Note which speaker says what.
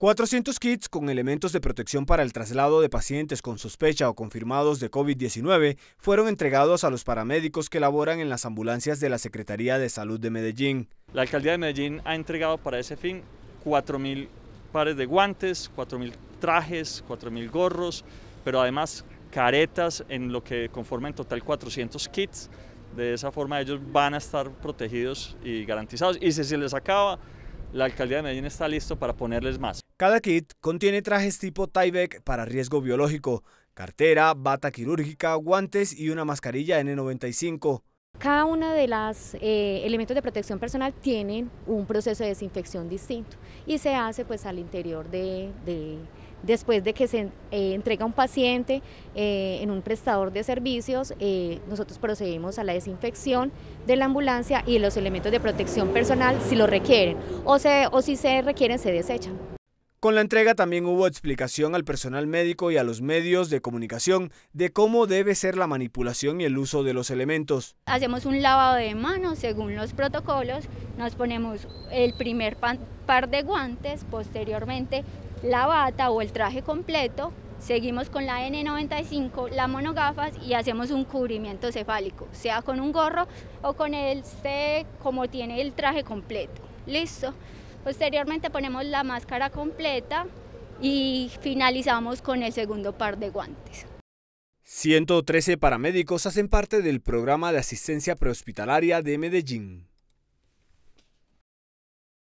Speaker 1: 400 kits con elementos de protección para el traslado de pacientes con sospecha o confirmados de COVID-19 fueron entregados a los paramédicos que laboran en las ambulancias de la Secretaría
Speaker 2: de Salud de Medellín. La alcaldía de Medellín ha entregado para ese fin 4.000 pares de guantes, 4.000 trajes, 4.000 gorros, pero además caretas en lo que conforma en total 400 kits. De esa forma ellos van a estar protegidos y garantizados. Y si se les acaba, la alcaldía de Medellín está listo para ponerles más.
Speaker 1: Cada kit contiene trajes tipo Tyvek para riesgo biológico, cartera, bata quirúrgica, guantes y una mascarilla N95.
Speaker 3: Cada uno de los eh, elementos de protección personal tienen un proceso de desinfección distinto y se hace pues al interior de, después de que se eh, entrega un paciente eh, en un prestador de servicios, nosotros procedemos a la desinfección de la ambulancia y los elementos de protección personal si lo requieren o si se requieren se desechan.
Speaker 1: Con la entrega también hubo explicación al personal médico y a los medios de comunicación de cómo debe ser la manipulación y el uso de los elementos.
Speaker 4: Hacemos un lavado de manos según los protocolos, nos ponemos el primer par de guantes, posteriormente la bata o el traje completo, seguimos con la N95, las monogafas y hacemos un cubrimiento cefálico, sea con un gorro o con el C como tiene el traje completo. Listo. Posteriormente ponemos la máscara completa y finalizamos con el segundo par de guantes.
Speaker 1: 113 paramédicos hacen parte del programa de asistencia prehospitalaria de Medellín.